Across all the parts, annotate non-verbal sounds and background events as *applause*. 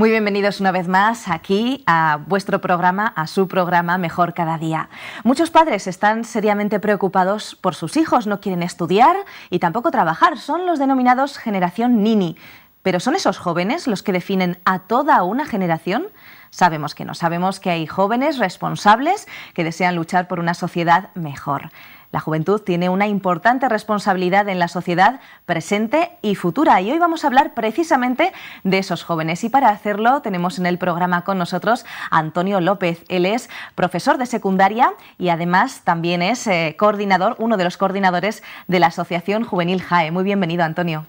Muy bienvenidos una vez más aquí a vuestro programa, a su programa Mejor cada día. Muchos padres están seriamente preocupados por sus hijos, no quieren estudiar y tampoco trabajar. Son los denominados generación Nini. Pero ¿son esos jóvenes los que definen a toda una generación? Sabemos que no, sabemos que hay jóvenes responsables que desean luchar por una sociedad mejor. La juventud tiene una importante responsabilidad en la sociedad presente y futura y hoy vamos a hablar precisamente de esos jóvenes y para hacerlo tenemos en el programa con nosotros a Antonio López. Él es profesor de secundaria y además también es eh, coordinador, uno de los coordinadores de la Asociación Juvenil JAE. Muy bienvenido, Antonio.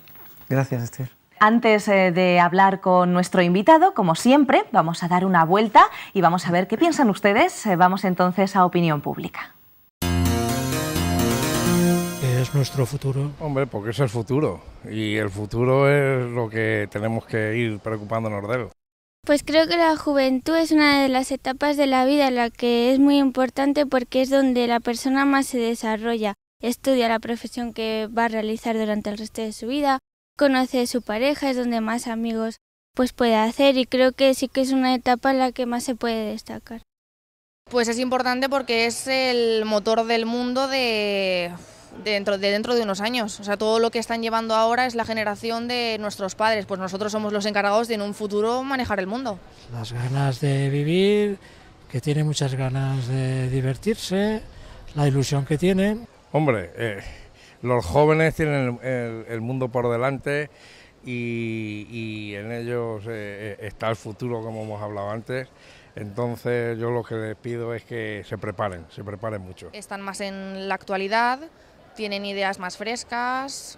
Gracias, Esther. Antes eh, de hablar con nuestro invitado, como siempre, vamos a dar una vuelta y vamos a ver qué piensan ustedes. Eh, vamos entonces a opinión pública es nuestro futuro. Hombre, porque es el futuro y el futuro es lo que tenemos que ir preocupándonos de Pues creo que la juventud es una de las etapas de la vida en la que es muy importante porque es donde la persona más se desarrolla, estudia la profesión que va a realizar durante el resto de su vida, conoce su pareja, es donde más amigos pues puede hacer y creo que sí que es una etapa en la que más se puede destacar. Pues es importante porque es el motor del mundo de dentro de dentro de unos años. O sea, todo lo que están llevando ahora es la generación de nuestros padres, pues nosotros somos los encargados de en un futuro manejar el mundo. Las ganas de vivir, que tiene muchas ganas de divertirse, la ilusión que tienen. Hombre, eh, los jóvenes tienen el, mundo por delante y, en ellos eh, eh, está el futuro, como hemos hablado antes. Entonces yo lo que les pido es que se preparen, se preparen mucho. Están más en la actualidad, tienen ideas más frescas,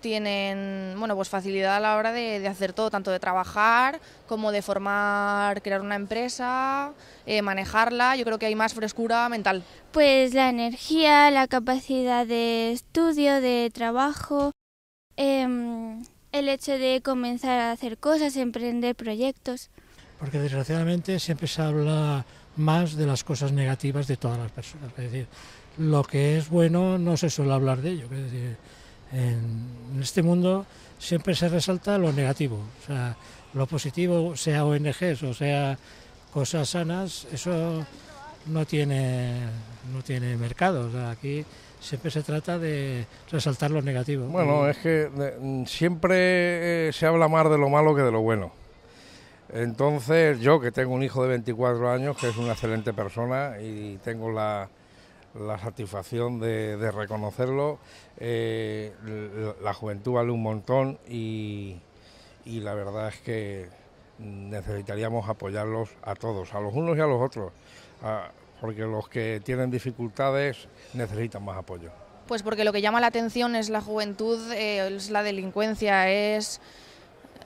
tienen bueno, pues facilidad a la hora de, hacer todo, tanto de trabajar como de formar, crear una empresa, eh, manejarla. Yo creo que hay más frescura mental. Pues la energía, la capacidad de estudio, de trabajo, em, el hecho de comenzar a hacer cosas, emprender proyectos. Porque desgraciadamente siempre se habla más de las cosas negativas de todas las personas lo que es bueno no se suele hablar de ello. en este mundo siempre se resalta lo negativo. O sea, lo positivo, sea ONGs o sea cosas sanas, eso no tiene, no tiene mercado. aquí siempre se trata de resaltar lo negativo. Bueno, es que siempre eh, se habla más de lo malo que de lo bueno. Entonces, yo que tengo un hijo de 24 años, que es una excelente persona, y tengo la, la satisfacción de, reconocerlo. Eh, la juventud vale un montón y, la verdad es que necesitaríamos apoyarlos a todos, a los unos y a los otros, porque los que tienen dificultades necesitan más apoyo. Pues porque lo que llama la atención es la juventud, eh, es la delincuencia, es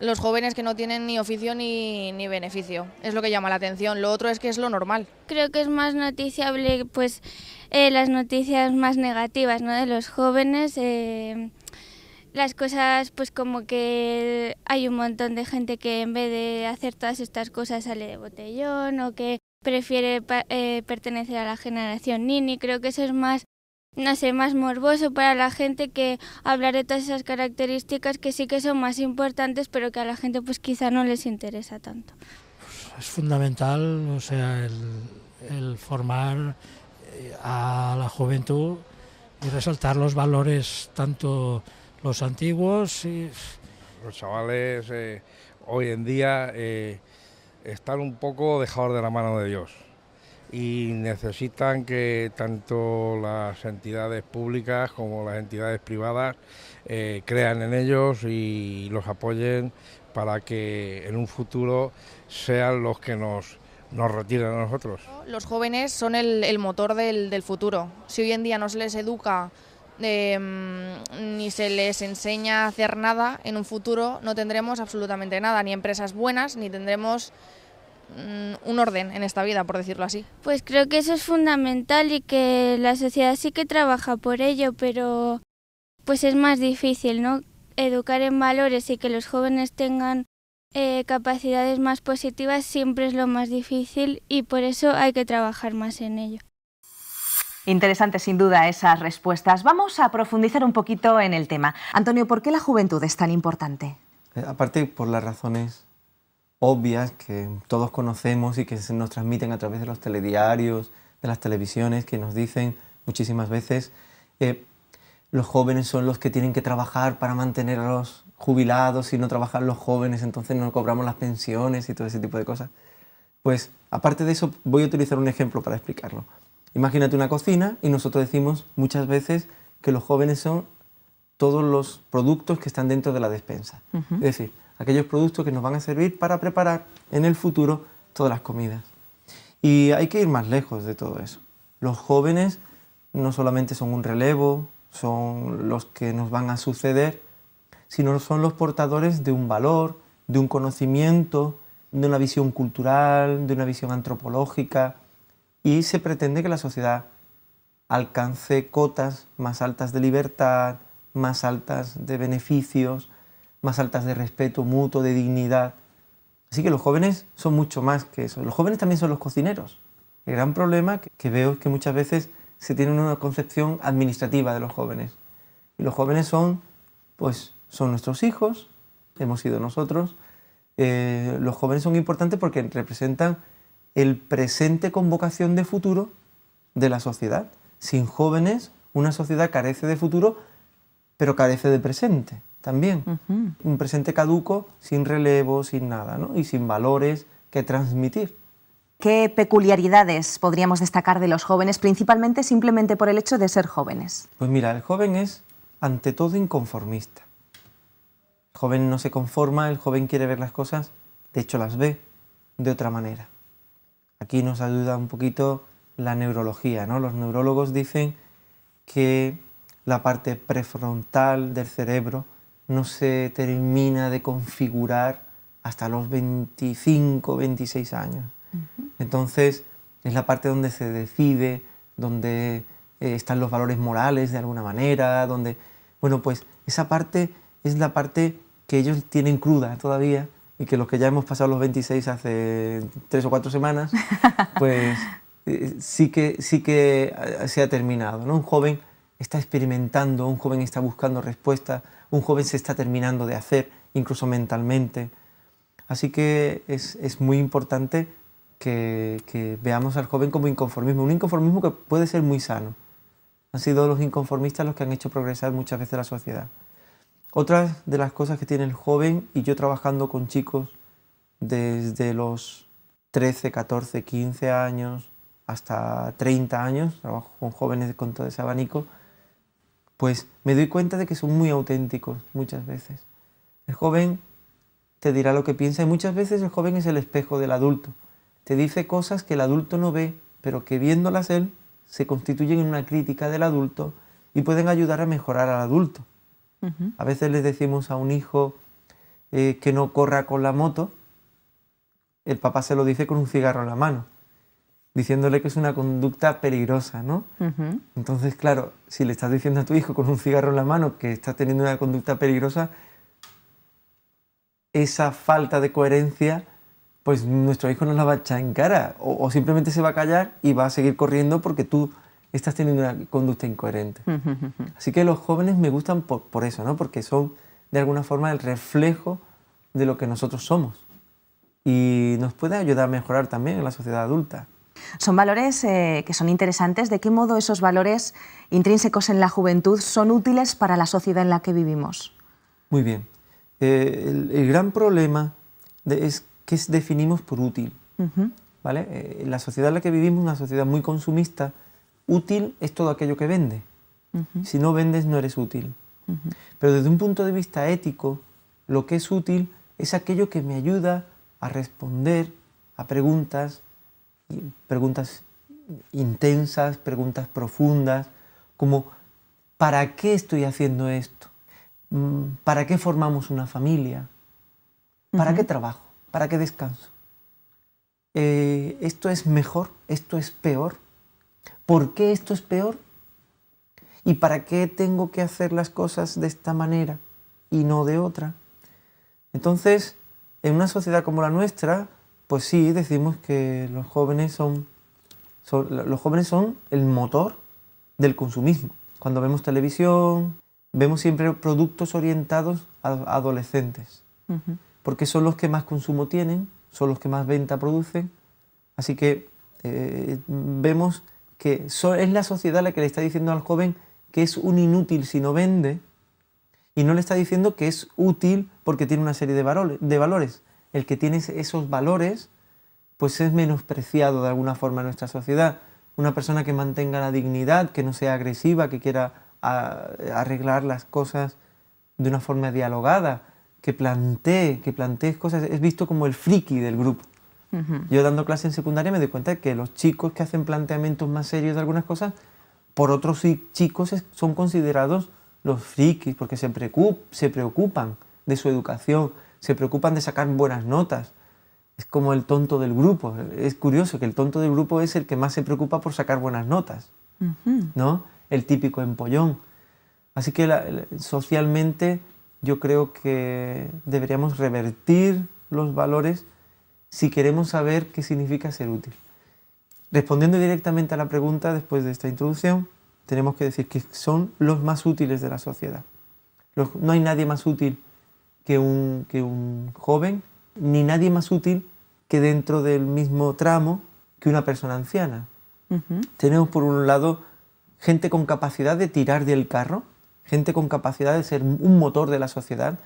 los jóvenes que no tienen ni oficio ni, beneficio. Es lo que llama la atención. Lo otro es que es lo normal. Creo que es más noticiable pues eh, las noticias más negativas ¿no? de los jóvenes. Eh, las cosas pues como que hay un montón de gente que en vez de hacer todas estas cosas sale de botellón o que prefiere eh, pertenecer a la generación Nini. Creo que eso es más no sé, más morboso para la gente que hablar de todas esas características que sí que son más importantes, pero que a la gente pues quizá no les interesa tanto. Es fundamental, o sea, el, formar eh, a la juventud y resaltar los valores, tanto los antiguos Los chavales eh, hoy en día eh, están un poco dejados de la mano de Dios y necesitan que tanto las entidades públicas como las entidades privadas eh, crean en ellos y los apoyen para que en un futuro sean los que nos, nos retiren a nosotros. Los jóvenes son el, motor del, futuro. Si hoy en día no se les educa em, ni se les enseña a hacer nada, en un futuro no tendremos absolutamente nada, ni empresas buenas, ni tendremos Mm, un orden en esta vida, por decirlo así. Pues creo que eso es fundamental y que la sociedad sí que trabaja por ello, pero pues es más difícil, ¿no? Educar en valores y que los jóvenes tengan eh, capacidades más positivas siempre es lo más difícil y por eso hay que trabajar más en ello. Interesantes sin duda esas respuestas. Vamos a profundizar un poquito en el tema. Antonio, ¿por qué la juventud es tan importante? Eh, aparte por las razones obvias que todos conocemos y que se nos transmiten a través de los telediarios, de las televisiones, que nos dicen muchísimas veces, eh, los jóvenes son los que tienen que trabajar para mantenerlos jubilados, y no trabajan los jóvenes, entonces no cobramos las pensiones y todo ese tipo de cosas. Pues aparte de eso, voy a utilizar un ejemplo para explicarlo. Imagínate una cocina y nosotros decimos muchas veces que los jóvenes son todos los productos que están dentro de la despensa. Es decir, aquellos productos que nos van a servir para preparar en el futuro todas las comidas. Y hay que ir más lejos de todo eso. Los jóvenes no solamente son un relevo, son los que nos van a suceder, sino son los portadores de un valor, de un conocimiento, de una visión cultural, de una visión antropológica, y se pretende que la sociedad alcance cotas más altas de libertad, más altas de beneficios, más altas de respeto mutuo, de dignidad. Así que los jóvenes son mucho más que eso. Los jóvenes también son los cocineros. El gran problema que veo es que muchas veces se tiene una concepción administrativa de los jóvenes. Y los jóvenes son, pues, son nuestros hijos, hemos sido nosotros. Eh, los jóvenes son importantes porque representan el presente con vocación de futuro de la sociedad. Sin jóvenes, una sociedad carece de futuro, pero carece de presente también. Un presente caduco, sin relevo, sin nada, ¿no? Y sin valores que transmitir. ¿Qué peculiaridades podríamos destacar de los jóvenes, principalmente simplemente por el hecho de ser jóvenes? Pues mira, el joven es ante todo inconformista. El joven no se conforma, el joven quiere ver las cosas, de hecho las ve de otra manera. Aquí nos ayuda un poquito la neurología, ¿no? Los neurólogos dicen que la parte prefrontal del cerebro no se termina de configurar hasta los 25, 26 años. Entonces, es la parte donde se decide, donde eh, están los valores morales de alguna manera, donde, bueno, pues esa parte es la parte que ellos tienen cruda todavía y que los que ya hemos pasado los 26 hace tres o cuatro semanas, *laughs* pues eh, sí, que, sí que eh, se ha terminado. Un joven está experimentando, un joven está buscando respuestas, un joven se está terminando de hacer, incluso mentalmente. Así que es, muy importante que, veamos al joven como inconformismo, un inconformismo que puede ser muy sano. Han sido los inconformistas los que han hecho progresar muchas veces la sociedad. Otra de las cosas que tiene el joven, y yo trabajando con chicos desde los 13, 14, 15 años hasta 30 años, trabajo con jóvenes con todo ese abanico, pues me doy cuenta de que son muy auténticos muchas veces. El joven te dirá lo que piensa y muchas veces el joven es el espejo del adulto. Te dice cosas que el adulto no ve, pero que viéndolas él se constituyen en una crítica del adulto y pueden ayudar a mejorar al adulto. A veces le decimos a un hijo eh, que no corra con la moto, el papá se lo dice con un cigarro en la mano diciéndole que es una conducta peligrosa, ¿no? Entonces, claro, si le estás diciendo a tu hijo con un cigarro en la mano que estás teniendo una conducta peligrosa, esa falta de coherencia, pues nuestro hijo no la va a echar en cara o, simplemente se va a callar y va a seguir corriendo porque tú estás teniendo una conducta incoherente. Así que los jóvenes me gustan por, eso, ¿no? Porque son de alguna forma el reflejo de lo que nosotros somos y nos puede ayudar a mejorar también en la sociedad adulta. Son valores eh, que son interesantes. ¿De qué modo esos valores intrínsecos en la juventud son útiles para la sociedad en la que vivimos? Muy bien. Eh, el, gran problema es qué definimos por útil. Eh, la sociedad en la que vivimos es una sociedad muy consumista. Útil es todo aquello que vende. Si no vendes, no eres útil. Pero desde un punto de vista ético, lo que es útil es aquello que me ayuda a responder a preguntas, preguntas intensas, preguntas profundas, como ¿para qué estoy haciendo esto? Mm, ¿Para qué formamos una familia? ¿Para qué trabajo? ¿Para qué descanso? Eh, ¿Esto es mejor? ¿Esto es peor? ¿Por qué esto es peor? ¿Y para qué tengo que hacer las cosas de esta manera y no de otra? Entonces, en una sociedad como la nuestra, pues sí, decimos que los jóvenes son, los jóvenes son el motor del consumismo. Cuando vemos televisión, vemos siempre productos orientados a, adolescentes, porque son los que más consumo tienen, son los que más venta producen, así que eh, vemos que es la sociedad la que le está diciendo al joven que es un inútil si no vende, y no le está diciendo que es útil porque tiene una serie de valores el que tiene esos valores, pues es menospreciado de alguna forma en nuestra sociedad. Una persona que mantenga la dignidad, que no sea agresiva, que quiera ah, arreglar las cosas de una forma dialogada, que plantee, que plantee cosas, es visto como el friki del grupo. Yo dando clase en secundaria me doy cuenta de que los chicos que hacen planteamientos más serios de algunas cosas, por otros chicos son considerados los frikis, porque se preocupan de su educación, se preocupan de sacar buenas notas. Es como el tonto del grupo. Es curioso que el tonto del grupo es el que más se preocupa por sacar buenas notas, ¿no? El típico empollón. Así que socialmente yo creo que deberíamos revertir los valores si queremos saber qué significa ser útil. Respondiendo directamente a la pregunta después de esta introducción, tenemos que decir que son los más útiles de la sociedad. no hay nadie más útil que un, que un joven, ni nadie más útil que dentro del mismo tramo que una persona anciana. Tenemos por un lado gente con capacidad de tirar del carro, gente con capacidad de ser un motor de la sociedad,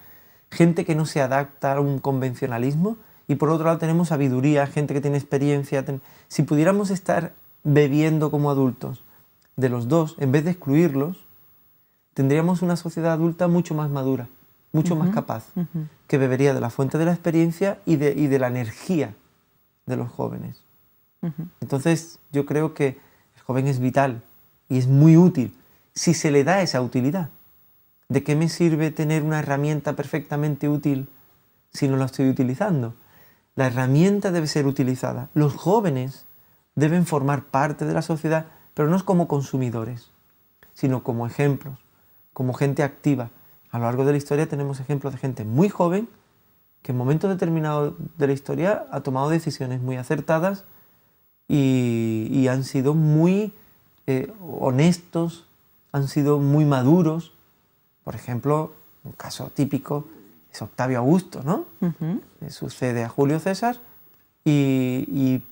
gente que no se adapta a un convencionalismo y por otro lado tenemos sabiduría, gente que tiene experiencia. Si pudiéramos estar bebiendo como adultos de los dos, en vez de excluirlos, tendríamos una sociedad adulta mucho más madura mucho más capaz, que bebería de la fuente de la experiencia y de, la energía de los jóvenes. Entonces yo creo que el joven es vital y es muy útil si se le da esa utilidad. ¿De qué me sirve tener una herramienta perfectamente útil si no la estoy utilizando? La herramienta debe ser utilizada. Los jóvenes deben formar parte de la sociedad, pero no como consumidores, sino como ejemplos, como gente activa, a lo largo de la historia tenemos ejemplos de gente muy joven que en momentos determinados de la historia ha tomado decisiones muy acertadas y, han sido muy eh, honestos, han sido muy maduros. Por ejemplo, un caso típico es Octavio Augusto, ¿no? sucede a Julio César y,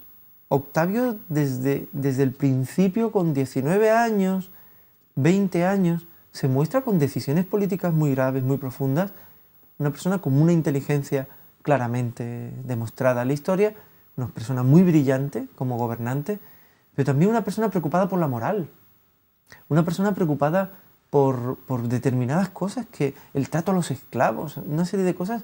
Octavio desde, desde el principio, con 19 años, 20 años, se muestra con decisiones políticas muy graves, muy profundas, una persona con una inteligencia claramente demostrada en la historia, una persona muy brillante como gobernante, pero también una persona preocupada por la moral, una persona preocupada por, determinadas cosas, que el trato a los esclavos, una serie de cosas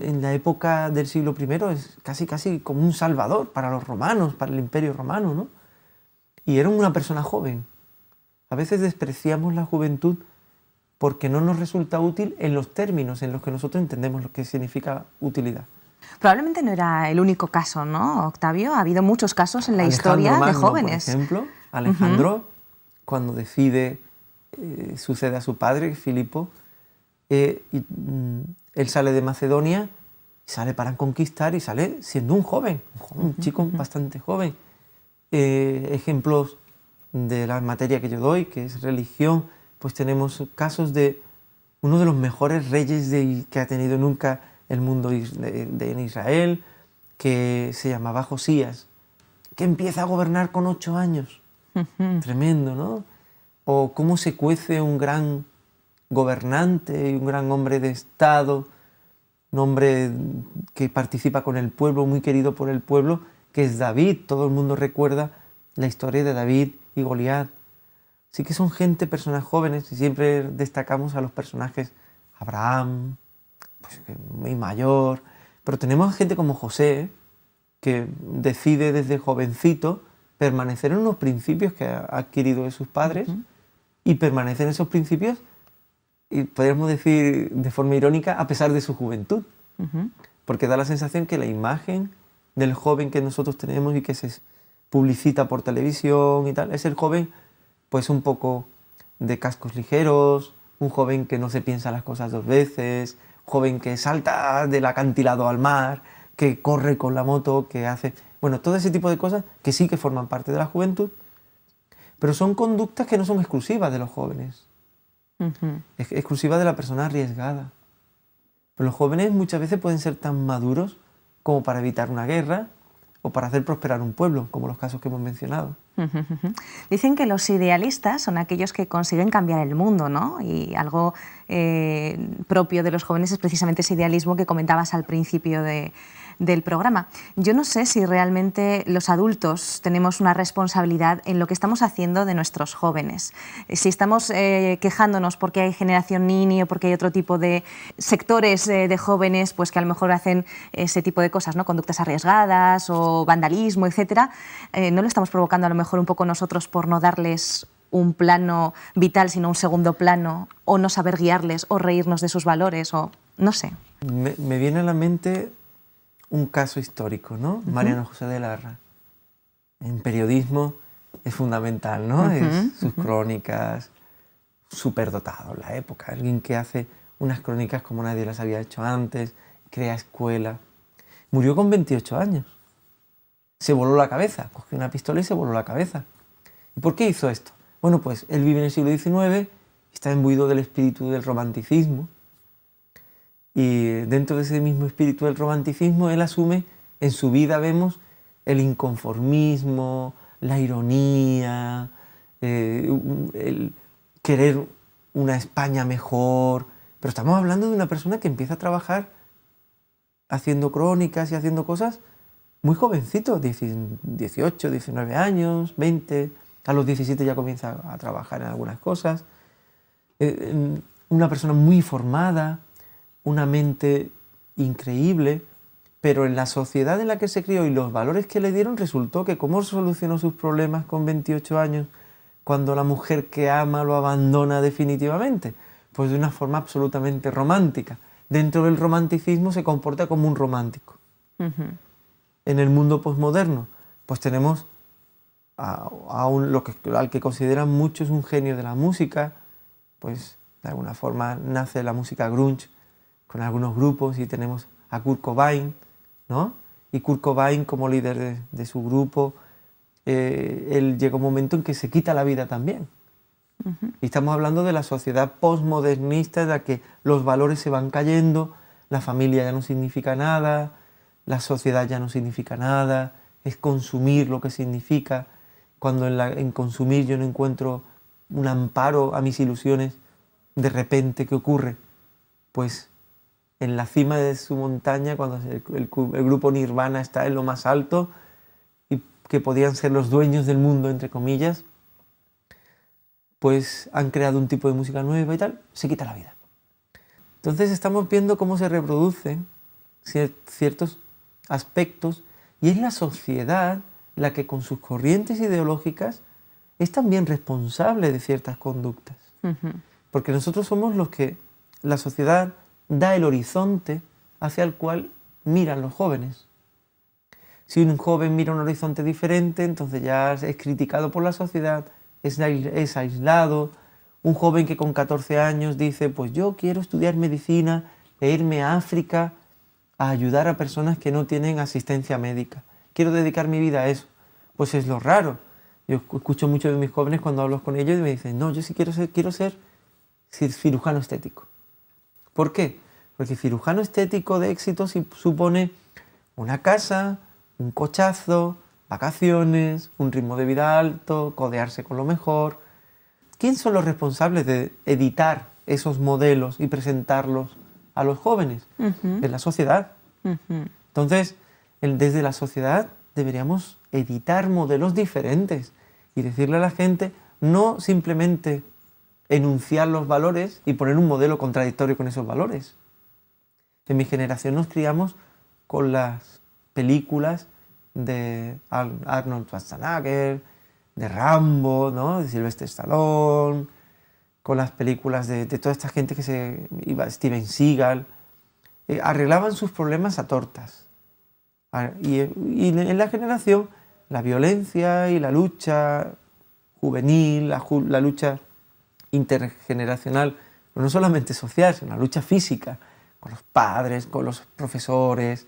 en la época del siglo I es casi casi como un salvador para los romanos, para el imperio romano, ¿no? Y era una persona joven, a veces despreciamos la juventud porque no nos resulta útil en los términos en los que nosotros entendemos lo que significa utilidad. Probablemente no era el único caso, ¿no, Octavio? Ha habido muchos casos en la historia de jóvenes. Por ejemplo, Alejandro, cuando decide, eh, sucede a su padre, Filipo, eh, y, mm, él sale de Macedonia, sale para conquistar y sale siendo un joven, un, chico bastante joven. Eh, ejemplos de la materia que yo doy, que es religión, pues tenemos casos de uno de los mejores reyes de, que ha tenido nunca el mundo de, en Israel, que se llamaba Josías, que empieza a gobernar con ocho años. Tremendo, ¿no? O cómo se cuece un gran gobernante un gran hombre de Estado, un hombre que participa con el pueblo, muy querido por el pueblo, que es David. Todo el mundo recuerda la historia de David y Goliat. Sí que son gente, personas jóvenes, y siempre destacamos a los personajes Abraham, pues muy mayor, pero tenemos gente como José, que decide desde jovencito permanecer en unos principios que ha adquirido de sus padres y permanecer en esos principios, y podríamos decir de forma irónica, a pesar de su juventud. Porque da la sensación que la imagen del joven que nosotros tenemos y que se publicita por televisión y tal. Es el joven, pues un poco de cascos ligeros, un joven que no se piensa las cosas dos veces, joven que salta del acantilado al mar, que corre con la moto, que hace... Bueno, todo ese tipo de cosas que sí que forman parte de la juventud, pero son conductas que no son exclusivas de los jóvenes, exclusivas de la persona arriesgada. Pero los jóvenes muchas veces pueden ser tan maduros como para evitar una guerra, o para hacer prosperar un pueblo, como los casos que hemos mencionado. Dicen que los idealistas son aquellos que consiguen cambiar el mundo, ¿no? Y algo eh, propio de los jóvenes es precisamente ese idealismo que comentabas al principio de, del programa. Yo no sé si realmente los adultos tenemos una responsabilidad en lo que estamos haciendo de nuestros jóvenes. Eh, si estamos eh, quejándonos porque hay generación nini o porque hay otro tipo de sectores eh, de jóvenes pues que a lo mejor hacen ese tipo de cosas, ¿no? conductas arriesgadas o vandalismo, etcétera, ¿no lo estamos provocando a lo mejor un poco nosotros por no darles un plano vital, sino un segundo plano, o no saber guiarles, o reírnos de sus valores, o no sé. Me, me viene a la mente un caso histórico, ¿no? Mariano José de Larra. En periodismo es fundamental, ¿no? sus crónicas, superdotado en la época, alguien que hace unas crónicas como nadie las había hecho antes, crea escuela. Murió con 28 años. Se voló la cabeza, cogió una pistola y se voló la cabeza. ¿Y por qué hizo esto? Bueno, pues él vive en el siglo XIX, está embuido del espíritu del romanticismo, y dentro de ese mismo espíritu del romanticismo, él asume, en su vida vemos el inconformismo, la ironía, eh, el querer una España mejor. Pero estamos hablando de una persona que empieza a trabajar haciendo crónicas y haciendo cosas muy jovencito, 18, 19 años, 20, a los 17 ya comienza a trabajar en algunas cosas. Eh, una persona muy formada, una mente increíble, pero en la sociedad en la que se crió y los valores que le dieron, resultó que cómo solucionó sus problemas con 28 años cuando la mujer que ama lo abandona definitivamente. Pues de una forma absolutamente romántica. Dentro del romanticismo se comporta como un romántico. En el mundo posmoderno, pues tenemos a, un, lo al que consideran muchos un genio de la música, pues de alguna forma nace la música grunge con algunos grupos y tenemos a Kurt Cobain, ¿no? Y Kurt Cobain como líder de, su grupo, eh, él llega un momento en que se quita la vida también. Y estamos hablando de la sociedad postmodernista en la que los valores se van cayendo, la familia ya no significa nada, la sociedad ya no significa nada, es consumir lo que significa. Cuando la, en consumir yo no encuentro un amparo a mis ilusiones, de repente, ¿qué ocurre? Pues en la cima de su montaña, cuando el, grupo Nirvana está en lo más alto y que podían ser los dueños del mundo, entre comillas, pues han creado un tipo de música nueva y tal, se quita la vida. Entonces estamos viendo cómo se reproducen ciertos aspectos y es la sociedad la que con sus corrientes ideológicas es también responsable de ciertas conductas. Porque nosotros somos los que, la sociedad, da el horizonte hacia el cual miran los jóvenes. Si un joven mira un horizonte diferente, entonces ya es criticado por la sociedad, es, aislado. Un joven que con 14 años dice, pues yo quiero estudiar medicina e irme a África a ayudar a personas que no tienen asistencia médica. Quiero dedicar mi vida a eso. Pues es lo raro. Yo escucho mucho de mis jóvenes cuando hablo con ellos y me dicen, no, yo sí quiero ser, quiero ser cirujano estético. ¿Por qué? Porque cirujano estético de éxito supone una casa, un cochazo, vacaciones, un ritmo de vida alto, codearse con lo mejor. ¿Quién son los responsables de editar esos modelos y presentarlos a los jóvenes? De la sociedad. Entonces, desde la sociedad deberíamos editar modelos diferentes y decirle a la gente, no simplemente enunciar los valores y poner un modelo contradictorio con esos valores. En mi generación nos criamos con las películas de Arnold Schwarzenegger, de Rambo, ¿no? de Sylvester Stallone, con las películas de, toda esta gente que se iba, Steven Seagal, eh, arreglaban sus problemas a tortas. Ah, y, en la generación la violencia y la lucha juvenil, la lucha intergeneracional, pero no solamente social, sino una lucha física, con los padres, con los profesores,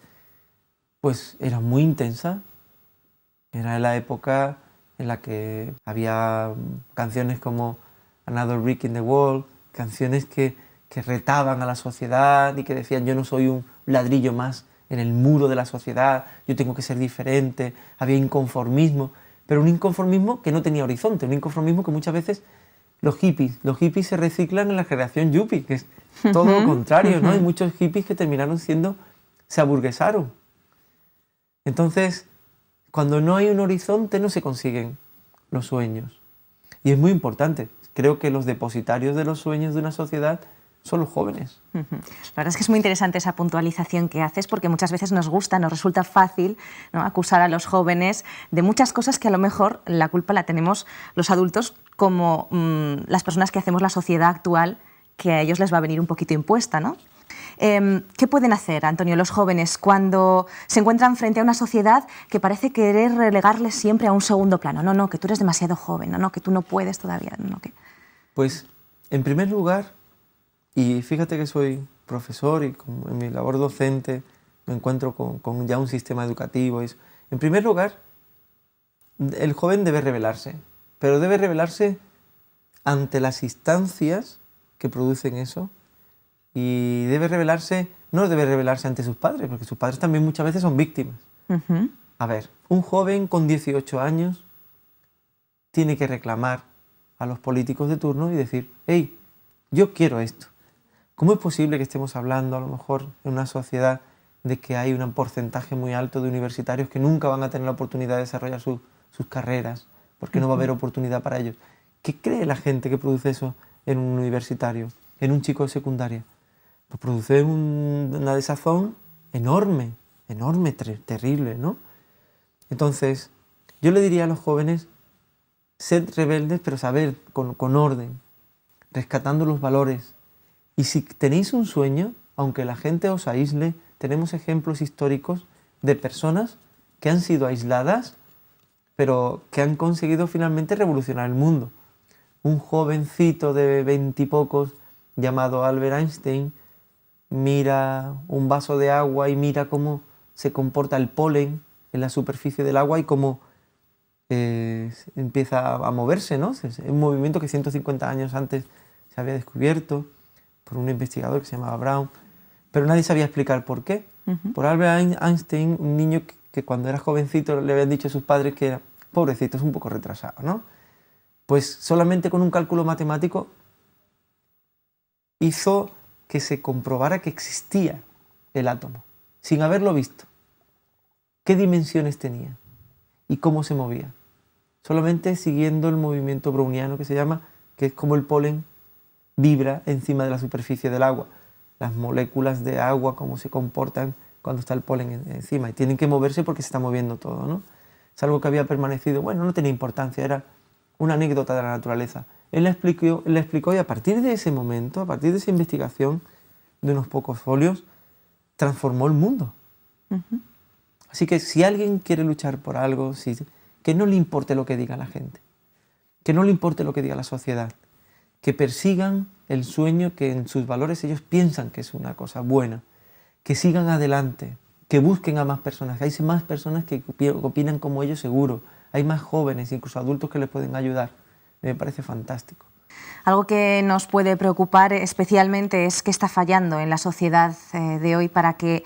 pues era muy intensa. Era la época en la que había canciones como Another Brick in the Wall, canciones que, que retaban a la sociedad y que decían yo no soy un ladrillo más en el muro de la sociedad, yo tengo que ser diferente, había inconformismo, pero un inconformismo que no tenía horizonte, un inconformismo que muchas veces los hippies. Los hippies se reciclan en la generación yuppie, que es todo lo contrario, ¿no? Hay muchos hippies que terminaron siendo, se aburguesaron. Entonces, cuando no hay un horizonte no se consiguen los sueños. Y es muy importante. Creo que los depositarios de los sueños de una sociedad son los jóvenes. La verdad es que es muy interesante esa puntualización que haces porque muchas veces nos gusta, nos resulta fácil ¿no? acusar a los jóvenes de muchas cosas que a lo mejor la culpa la tenemos los adultos como mm, las personas que hacemos la sociedad actual que a ellos les va a venir un poquito impuesta, ¿no? Em, ¿Qué pueden hacer, Antonio, los jóvenes cuando se encuentran frente a una sociedad que parece querer relegarles siempre a un segundo plano? No, no, que tú eres demasiado joven, no, que tú no puedes todavía. No, que... Pues, en primer lugar, y fíjate que soy profesor y en mi labor docente me encuentro con, ya un sistema educativo. Y en primer lugar, el joven debe rebelarse, pero debe rebelarse ante las instancias que producen eso y debe rebelarse, no debe rebelarse ante sus padres, porque sus padres también muchas veces son víctimas. A ver, un joven con 18 años tiene que reclamar a los políticos de turno y decir, hey, yo quiero esto. ¿Cómo es posible que estemos hablando a lo mejor en una sociedad de que hay un porcentaje muy alto de universitarios que nunca van a tener la oportunidad de desarrollar sus carreras, porque no va a haber oportunidad para ellos. ¿Qué cree la gente que produce eso en un universitario, en un chico de secundaria? Pues produce una desazón enorme, enorme, terrible, ¿no? Entonces, yo le diría a los jóvenes, sed rebeldes, pero saber con orden, rescatando los valores, y si tenéis un sueño, aunque la gente os aísle, tenemos ejemplos históricos de personas que han sido aisladas, pero que han conseguido finalmente revolucionar el mundo. Un jovencito de veintipocos llamado Albert Einstein mira un vaso de agua y mira cómo se comporta el polen en la superficie del agua y cómo eh, empieza a moverse, ¿no? Es un movimiento que 150 años antes se había descubierto por un investigador que se llamaba Brown, pero nadie sabía explicar por qué. Por Albert Einstein, un niño que, que, cuando era jovencito le habían dicho a sus padres que era pobrecito, es un poco retrasado, ¿no? Pues solamente con un cálculo matemático hizo que se comprobara que existía el átomo, sin haberlo visto. ¿Qué dimensiones tenía? ¿Y cómo se movía? Solamente siguiendo el movimiento browniano que se llama, que es como el polen vibra encima de la superficie del agua. Las moléculas de agua, cómo se comportan cuando está el polen encima. Y tienen que moverse porque se está moviendo todo, ¿no? Es algo que había permanecido, bueno, no tenía importancia, era una anécdota de la naturaleza. Él la explicó, él explicó y a partir de ese momento, a partir de esa investigación de unos pocos folios, transformó el mundo. Así que si alguien quiere luchar por algo, si, que no le importe lo que diga la gente, que no le importe lo que diga la sociedad, que persigan el sueño que en sus valores ellos piensan que es una cosa buena, que sigan adelante, que busquen a más personas, hay más personas que opinan como ellos seguro, hay más jóvenes, incluso adultos que les pueden ayudar. Me parece fantástico. Algo que nos puede preocupar especialmente es que está fallando en la sociedad eh, de hoy para que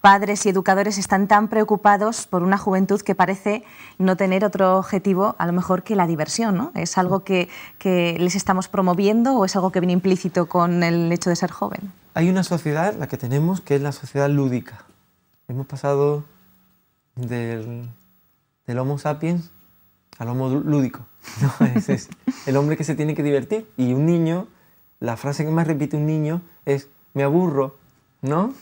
Padres y educadores están tan preocupados por una juventud que parece no tener otro objetivo, a lo mejor, que la diversión. ¿no? ¿Es algo que, que les estamos promoviendo o es algo que viene implícito con el hecho de ser joven? Hay una sociedad, la que tenemos, que es la sociedad lúdica. Hemos pasado del, del Homo sapiens al Homo lúdico. *laughs* es el hombre que se tiene que divertir. Y un niño, la frase que más repite un niño es, me aburro, ¿no?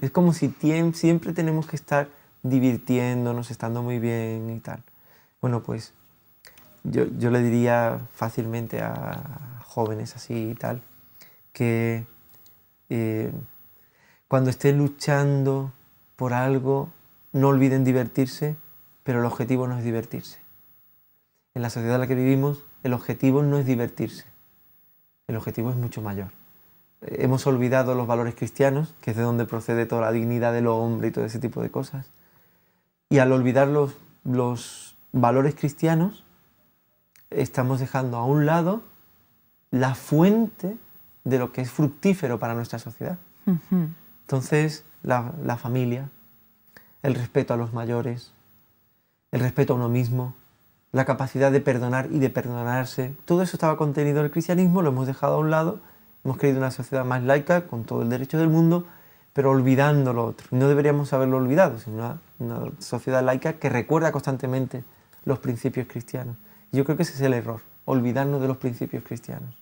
es como si siempre tenemos que estar divirtiéndonos, estando muy bien y tal. Bueno, pues yo, le diría fácilmente a jóvenes así y tal, que eh, cuando estén luchando por algo, no olviden divertirse, pero el objetivo no es divertirse. En la sociedad en la que vivimos, el objetivo no es divertirse, el objetivo es mucho mayor hemos olvidado los valores cristianos, que es de donde procede toda la dignidad de los hombres y todo ese tipo de cosas. Y al olvidar los, los valores cristianos, estamos dejando a un lado la fuente de lo que es fructífero para nuestra sociedad. Entonces, la, la, familia, el respeto a los mayores, el respeto a uno mismo, la capacidad de perdonar y de perdonarse, todo eso estaba contenido en el cristianismo, lo hemos dejado a un lado Hemos querido una sociedad más laica, con todo el derecho del mundo, pero olvidando lo otro. No deberíamos haberlo olvidado, sino una, sociedad laica que recuerda constantemente los principios cristianos. Yo creo que ese es el error, olvidarnos de los principios cristianos.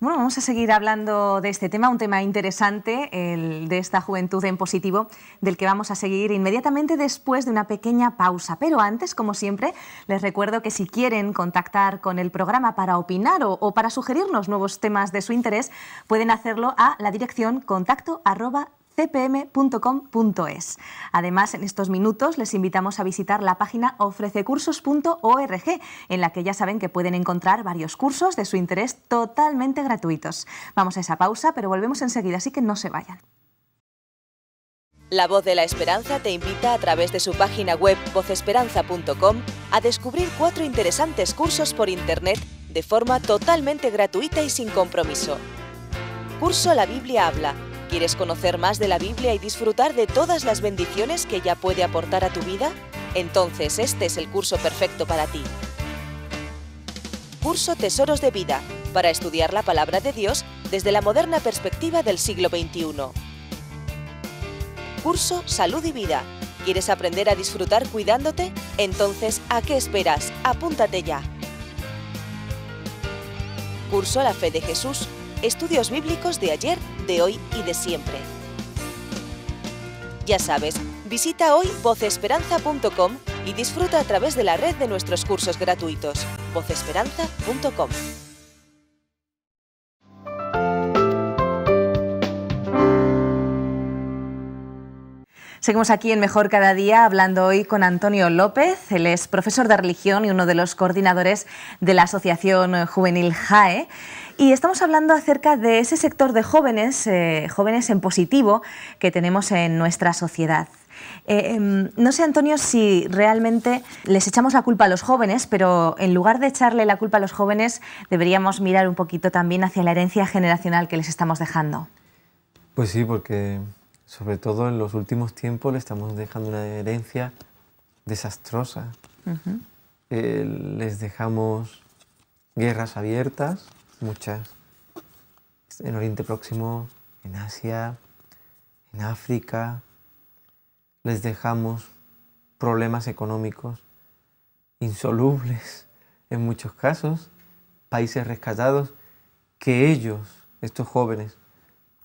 Bueno, vamos a seguir hablando de este tema, un tema interesante, el de esta juventud en positivo, del que vamos a seguir inmediatamente después de una pequeña pausa. Pero antes, como siempre, les recuerdo que si quieren contactar con el programa para opinar o, para sugerirnos nuevos temas de su interés, pueden hacerlo a la dirección contacto cpm.com.es. Además, en estos minutos les invitamos a visitar la página ofrececursos.org, en la que ya saben que pueden encontrar varios cursos de su interés totalmente gratuitos. Vamos a esa pausa, pero volvemos enseguida, así que no se vayan. La Voz de la Esperanza te invita a través de su página web vozesperanza.com a descubrir cuatro interesantes cursos por Internet de forma totalmente gratuita y sin compromiso. Curso La Biblia Habla ¿Quieres conocer más de la Biblia y disfrutar de todas las bendiciones que ella puede aportar a tu vida? Entonces este es el curso perfecto para ti. Curso Tesoros de Vida, para estudiar la palabra de Dios desde la moderna perspectiva del siglo XXI. Curso Salud y Vida. ¿Quieres aprender a disfrutar cuidándote? Entonces, ¿a qué esperas? Apúntate ya. Curso La Fe de Jesús Estudios bíblicos de ayer, de hoy y de siempre. Ya sabes, visita hoy vocesperanza.com y disfruta a través de la red de nuestros cursos gratuitos. vocesperanza.com Seguimos aquí en Mejor Cada Día hablando hoy con Antonio López. Él es profesor de religión y uno de los coordinadores de la Asociación Juvenil JAE. Y estamos hablando acerca de ese sector de jóvenes, eh, jóvenes en positivo, que tenemos en nuestra sociedad. Eh, em, no sé, Antonio, si realmente les echamos la culpa a los jóvenes, pero en lugar de echarle la culpa a los jóvenes, deberíamos mirar un poquito también hacia la herencia generacional que les estamos dejando. Pues sí, porque sobre todo en los últimos tiempos, le estamos dejando una herencia desastrosa. Eh, les dejamos guerras abiertas, muchas, en Oriente Próximo, en Asia, en África. Les dejamos problemas económicos insolubles en muchos casos, países rescatados que ellos, estos jóvenes,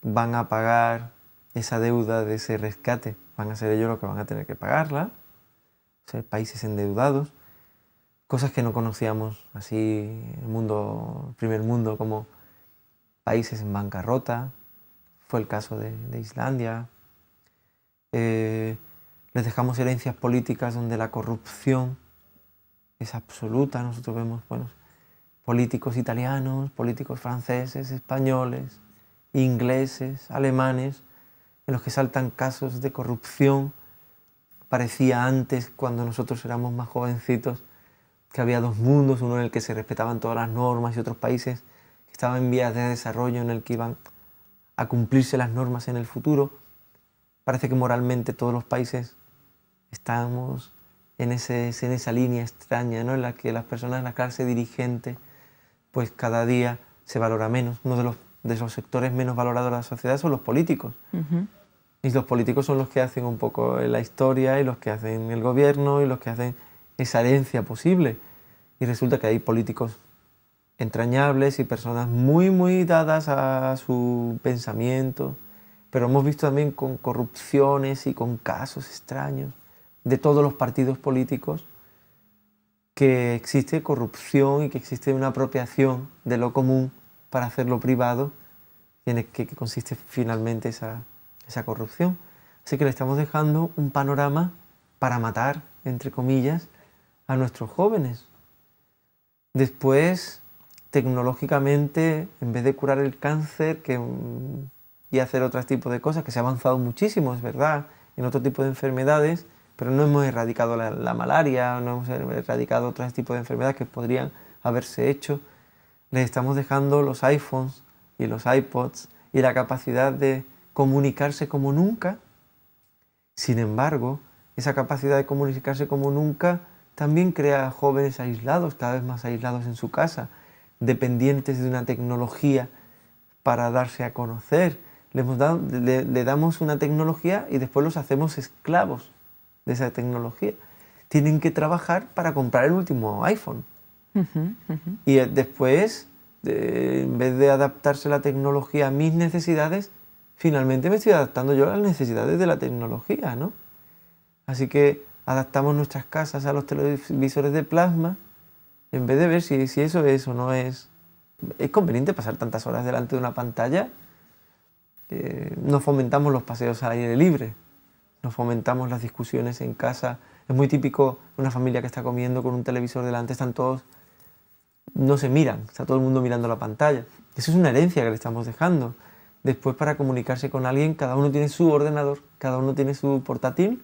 van a pagar esa deuda de ese rescate. Van a ser ellos los que van a tener que pagarla, países endeudados, cosas que no conocíamos así, el mundo, el primer mundo, como países en bancarrota, fue el caso de, Islandia. Eh, les dejamos herencias políticas donde la corrupción es absoluta. Nosotros vemos políticos italianos, políticos franceses, españoles, ingleses, alemanes, en los que saltan casos de corrupción. Parecía antes, cuando nosotros éramos más jovencitos, que había dos mundos, uno en el que se respetaban todas las normas y otros países que estaban en vías de desarrollo en el que iban a cumplirse las normas en el futuro. Parece que moralmente todos los países estamos en, ese, en esa línea extraña, en la que las personas en la clase dirigente, pues cada día se valora menos. Uno de los, de sectores menos valorados de la sociedad son los políticos. Y los políticos son los que hacen un poco la historia y los que hacen el gobierno y los que hacen esa herencia posible. Y resulta que hay políticos entrañables y personas muy, muy dadas a su pensamiento. Pero hemos visto también con corrupciones y con casos extraños de todos los partidos políticos que existe corrupción y que existe una apropiación de lo común para hacerlo privado, en el que, que consiste finalmente esa esa corrupción. Así que le estamos dejando un panorama para matar, entre comillas, a nuestros jóvenes. Después, tecnológicamente, en vez de curar el cáncer mm, y hacer otro tipo de cosas, que se ha avanzado muchísimo, es verdad, en otro tipo de enfermedades, pero no hemos erradicado la, malaria, no hemos erradicado otro tipo de enfermedades que podrían haberse hecho. Les estamos dejando los iPhones y los iPods y la capacidad de comunicarse como nunca. Sin embargo, esa capacidad de comunicarse como nunca también crea jóvenes aislados, cada vez más aislados en su casa, dependientes de una tecnología para darse a conocer. Le, damos una tecnología y después los hacemos esclavos de esa tecnología. Tienen que trabajar para comprar el último iPhone. Y eh, después, eh, en vez de adaptarse la tecnología a mis necesidades, finalmente me estoy adaptando yo a las necesidades de la tecnología, ¿no? Así que adaptamos nuestras casas a los televisores de plasma en vez de ver si, eso es o no es. ¿Es conveniente pasar tantas horas delante de una pantalla? ...nos eh, no fomentamos los paseos al aire libre, no fomentamos las discusiones en casa. Es muy típico una familia que está comiendo con un televisor delante, están todos, no se miran, está todo el mundo mirando la pantalla. Eso es una herencia que le estamos dejando. Después para comunicarse con alguien, cada uno tiene su ordenador, cada uno tiene su portátil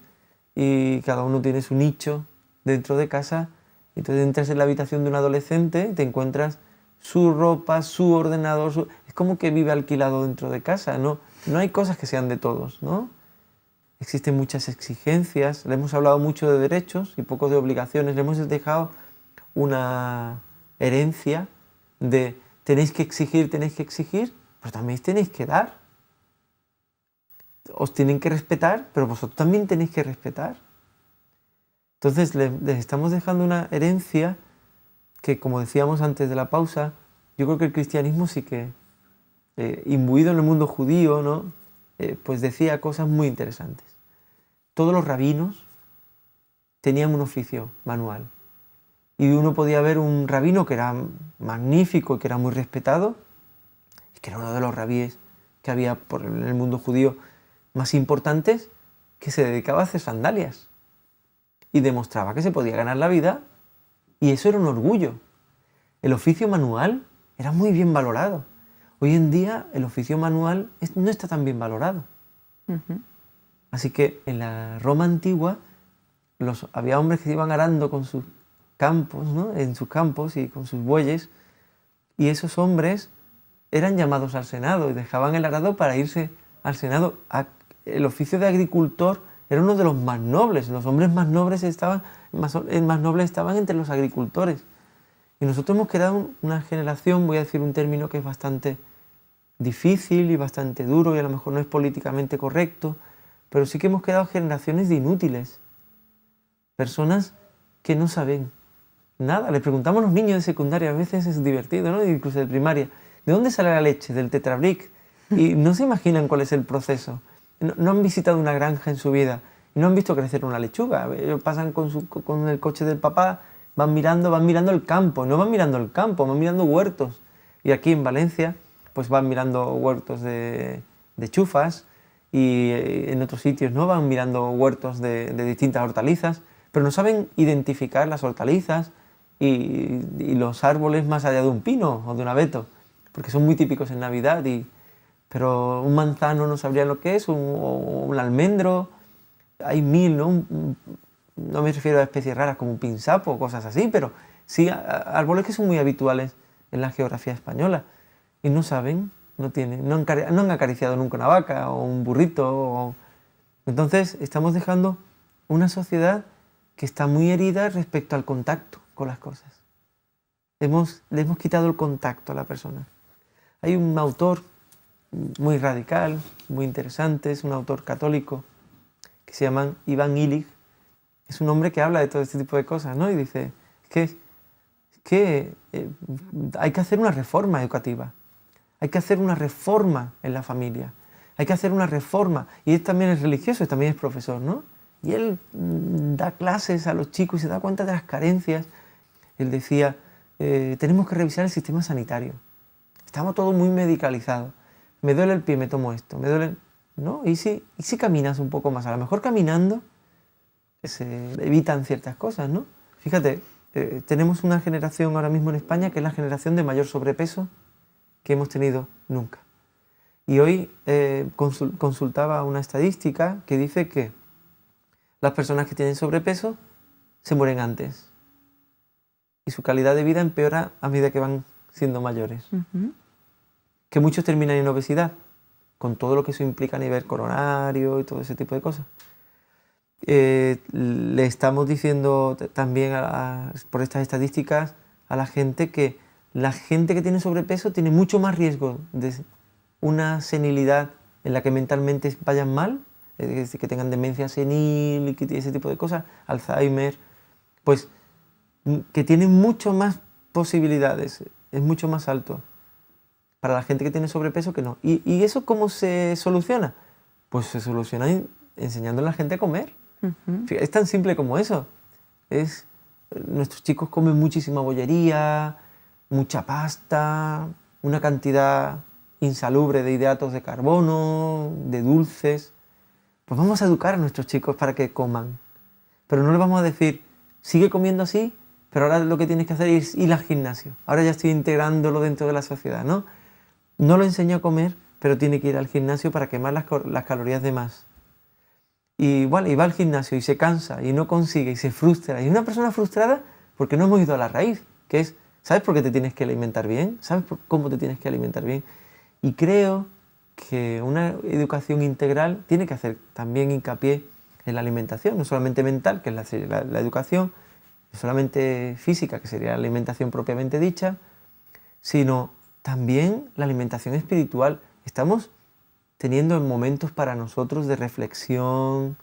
y cada uno tiene su nicho dentro de casa. Entonces entras en la habitación de un adolescente, y te encuentras su ropa, su ordenador, es como que vive alquilado dentro de casa, ¿no? No hay cosas que sean de todos, ¿no? Existen muchas exigencias, le hemos hablado mucho de derechos y poco de obligaciones, le hemos dejado una herencia de tenéis que exigir, tenéis que exigir, pero también tenéis que dar. Os tienen que respetar, pero vosotros también tenéis que respetar. Entonces les, estamos dejando una herencia que, como decíamos antes de la pausa, yo creo que el cristianismo sí que, eh, imbuido en el mundo judío, ¿no? Eh, pues decía cosas muy interesantes. Todos los rabinos tenían un oficio manual. Y uno podía ver un rabino que era magnífico y que era muy respetado, que era uno de los rabíes que había por el mundo judío más importantes, que se dedicaba a hacer sandalias y demostraba que se podía ganar la vida y eso era un orgullo. El oficio manual era muy bien valorado. Hoy en día el oficio manual no está tan bien valorado. Así que en la Roma antigua los, había hombres que iban arando con sus campos, en sus campos y con sus bueyes, y esos hombres eran llamados al Senado y dejaban el arado para irse al Senado. El oficio de agricultor era uno de los más nobles, los hombres más nobles estaban, más, eh, nobles estaban entre los agricultores. Y nosotros hemos quedado una generación, voy a decir un término que es bastante difícil y bastante duro y a lo mejor no es políticamente correcto, pero sí que hemos quedado generaciones de inútiles, personas que no saben nada. Les preguntamos a los niños de secundaria, a veces es divertido, incluso de primaria, ¿de dónde sale la leche? Del tetrabric. Y no se imaginan cuál es el proceso. No, han visitado una granja en su vida. No han visto crecer una lechuga. Ellos pasan con, el coche del papá, van mirando, van mirando el campo. No van mirando el campo, van mirando huertos. Y aquí en Valencia, pues van mirando huertos de, chufas y eh, en otros sitios no van mirando huertos de, distintas hortalizas, pero no saben identificar las hortalizas y, y, los árboles más allá de un pino o de un abeto porque son muy típicos en Navidad, y, pero un manzano no sabría lo que es, un, o un almendro, hay mil, ¿no? me refiero a especies raras como un pinzapo o cosas así, pero sí árboles que son muy habituales en la geografía española y no saben, no tienen, no han, acariciado nunca una vaca o un burrito. Entonces estamos dejando una sociedad que está muy herida respecto al contacto con las cosas. le hemos quitado el contacto a la persona. Hay un autor muy radical, muy interesante, es un autor católico que se llama Iván Illich. Es un hombre que habla de todo este tipo de cosas, ¿no? Y dice que, que eh, hay que hacer una reforma educativa, hay que hacer una reforma en la familia, hay que hacer una reforma. Y él también es religioso, también es profesor, ¿no? Y él mm, da clases a los chicos y se da cuenta de las carencias. Él decía, eh, tenemos que revisar el sistema sanitario estamos todos muy medicalizados. Me duele el pie, me tomo esto, me duele... ¿No? ¿Y si, ¿Y si caminas un poco más? A lo mejor caminando eh, se evitan ciertas cosas, ¿no? Fíjate, eh, tenemos una generación ahora mismo en España que es la generación de mayor sobrepeso que hemos tenido nunca. Y hoy eh, consultaba una estadística que dice que las personas que tienen sobrepeso se mueren antes y su calidad de vida empeora a medida que van siendo mayores que muchos terminan en obesidad, con todo lo que eso implica a nivel coronario y todo ese tipo de cosas. Eh, le estamos diciendo también por estas estadísticas a la gente que la gente que tiene sobrepeso tiene mucho más riesgo de una senilidad en la que mentalmente vayan mal, decir que tengan demencia senil y ese tipo de cosas, Alzheimer, pues que tienen mucho más posibilidades, es mucho más alto para la gente que tiene sobrepeso que no. ¿Y, eso cómo se soluciona? Pues se soluciona enseñando a la gente a comer. Es tan simple como eso. Es, nuestros chicos comen muchísima bollería, mucha pasta, una cantidad insalubre de hidratos de carbono, de dulces. Pues vamos a educar a nuestros chicos para que coman. Pero no les vamos a decir, sigue comiendo así, pero ahora lo que tienes que hacer es ir al gimnasio. Ahora ya estoy integrándolo dentro de la sociedad, ¿no? No lo enseña a comer, pero tiene que ir al gimnasio para quemar las, calorías de más. Y, bueno, y va al gimnasio y se cansa y no consigue y se frustra. Y una persona frustrada porque no hemos ido a la raíz, que es, ¿sabes por qué te tienes que alimentar bien? ¿Sabes cómo te tienes que alimentar bien? Y creo que una educación integral tiene que hacer también hincapié en la alimentación, no solamente mental, que es la, la educación, no solamente física, que sería la alimentación propiamente dicha, sino también la alimentación espiritual. Estamos teniendo momentos para nosotros de reflexión,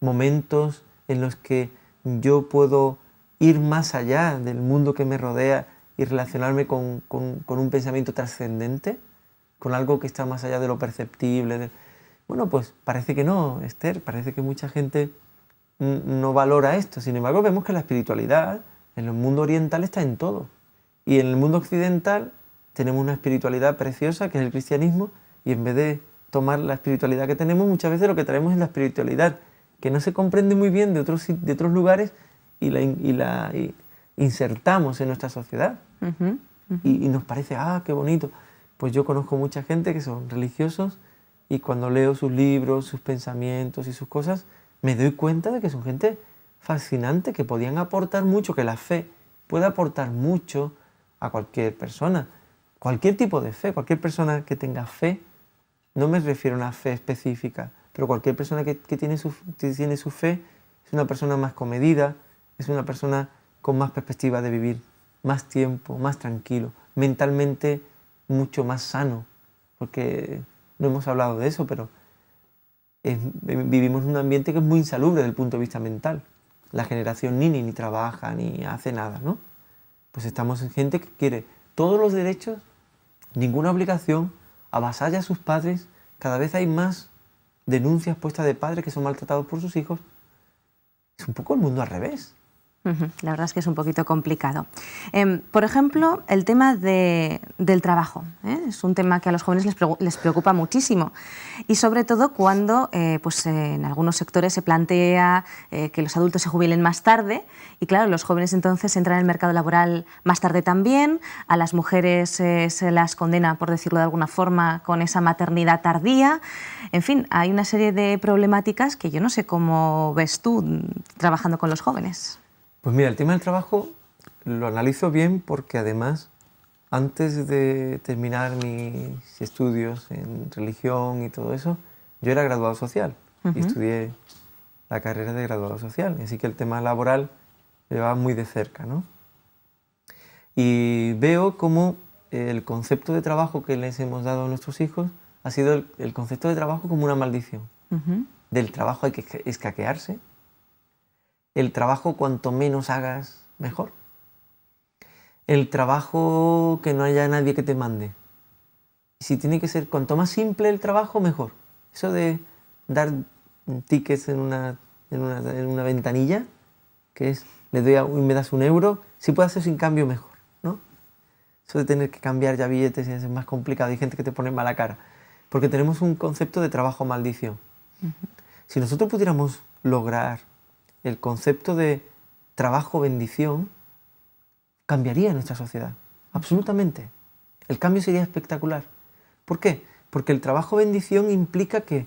momentos en los que yo puedo ir más allá del mundo que me rodea y relacionarme con, un pensamiento trascendente, con algo que está más allá de lo perceptible. Bueno, pues parece que no, Esther, parece que mucha gente no valora esto. Sin embargo, vemos que la espiritualidad en el mundo oriental está en todo. Y en el mundo occidental tenemos una espiritualidad preciosa que es el cristianismo y en vez de tomar la espiritualidad que tenemos, muchas veces lo que traemos es la espiritualidad que no se comprende muy bien de otros, de otros lugares y la, insertamos en nuestra sociedad. Y, y nos parece, ah, qué bonito. Pues yo conozco mucha gente que son religiosos y cuando leo sus libros, sus pensamientos y sus cosas, me doy cuenta de que son gente fascinante, que podían aportar mucho, que la fe puede aportar mucho a cualquier persona. Cualquier tipo de fe, cualquier persona que tenga fe, no me refiero a una fe específica, pero cualquier persona que, tiene, su, tiene su fe es una persona más comedida, es una persona con más perspectiva de vivir, más tiempo, más tranquilo, mentalmente mucho más sano, porque no hemos hablado de eso, pero vivimos en un ambiente que es muy insalubre desde el punto de vista mental. La generación ni, ni, ni trabaja, ni hace nada, ¿no? Pues estamos en gente que quiere todos los derechos ninguna obligación, avasalla a sus padres, cada vez hay más denuncias puestas de padres que son maltratados por sus hijos. Es un poco el mundo al revés. La verdad es que es un poquito complicado. Em, por ejemplo, el tema del trabajo. ¿eh? Es un tema que a los jóvenes les, preocupa muchísimo. Y sobre todo cuando eh, pues, en algunos sectores se plantea eh, que los adultos se jubilen más tarde. Y claro, los jóvenes entonces entran en el mercado laboral más tarde también. A las mujeres se las condena, por decirlo de alguna forma, con esa maternidad tardía. En fin, hay una serie de problemáticas que yo no sé cómo ves tú mm, trabajando con los jóvenes. Pues mira, el tema del trabajo lo analizo bien porque además antes de terminar mis estudios en religión y todo eso, yo era graduado social y estudié la carrera de graduado social, así que el tema laboral me va muy de cerca, ¿no? Y veo cómo el concepto de trabajo que les hemos dado a nuestros hijos ha sido el, concepto de trabajo como una maldición. Del trabajo hay que escaquearse, el trabajo cuanto menos hagas, mejor. El trabajo que no haya nadie que te mande. Si tiene que ser cuanto más simple el trabajo, mejor. Eso de dar tickets en una, en una, ventanilla, que es, le doy a, me das un euro, si puede hacer sin cambio, mejor. ¿no? Eso de tener que cambiar ya billetes es más complicado. Hay gente que te pone mala cara. Porque tenemos un concepto de trabajo maldición. Si nosotros pudiéramos lograr el concepto de trabajo-bendición cambiaría nuestra sociedad. Absolutamente. El cambio sería espectacular. ¿Por qué? Porque el trabajo-bendición implica que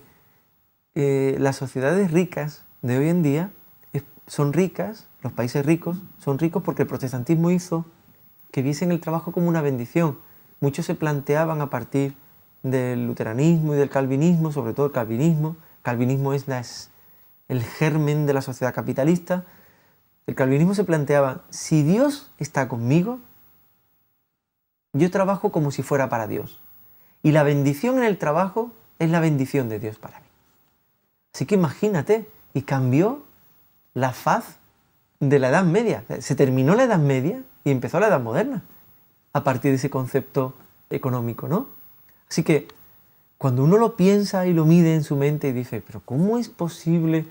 eh, las sociedades ricas de hoy en día son ricas, los países ricos son ricos porque el protestantismo hizo que viesen el trabajo como una bendición. Muchos se planteaban a partir del luteranismo y del calvinismo, sobre todo el calvinismo. Calvinismo es la, es el germen de la sociedad capitalista, el calvinismo se planteaba, si Dios está conmigo, yo trabajo como si fuera para Dios. Y la bendición en el trabajo es la bendición de Dios para mí. Así que imagínate, y cambió la faz de la Edad Media. Se terminó la Edad Media y empezó la Edad Moderna, a partir de ese concepto económico, ¿no? Así que cuando uno lo piensa y lo mide en su mente y dice, pero ¿cómo es posible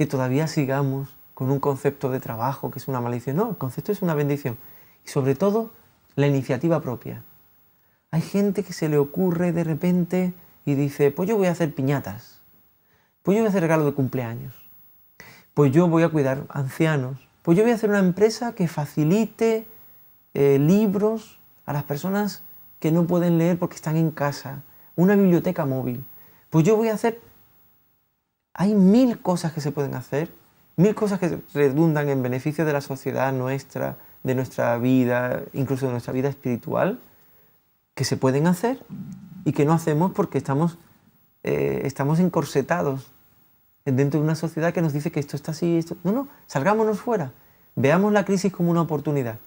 que todavía sigamos con un concepto de trabajo que es una maldición. No, el concepto es una bendición. Y sobre todo, la iniciativa propia. Hay gente que se le ocurre de repente y dice, pues yo voy a hacer piñatas, pues yo voy a hacer regalo de cumpleaños, pues yo voy a cuidar ancianos, pues yo voy a hacer una empresa que facilite eh, libros a las personas que no pueden leer porque están en casa, una biblioteca móvil, pues yo voy a hacer hay mil cosas que se pueden hacer, mil cosas que redundan en beneficio de la sociedad nuestra, de nuestra vida, incluso de nuestra vida espiritual, que se pueden hacer y que no hacemos porque eh, estamos, encorsetados dentro de una sociedad que nos dice que esto está así, esto... No, no, salgámonos fuera. Veamos la crisis como una oportunidad.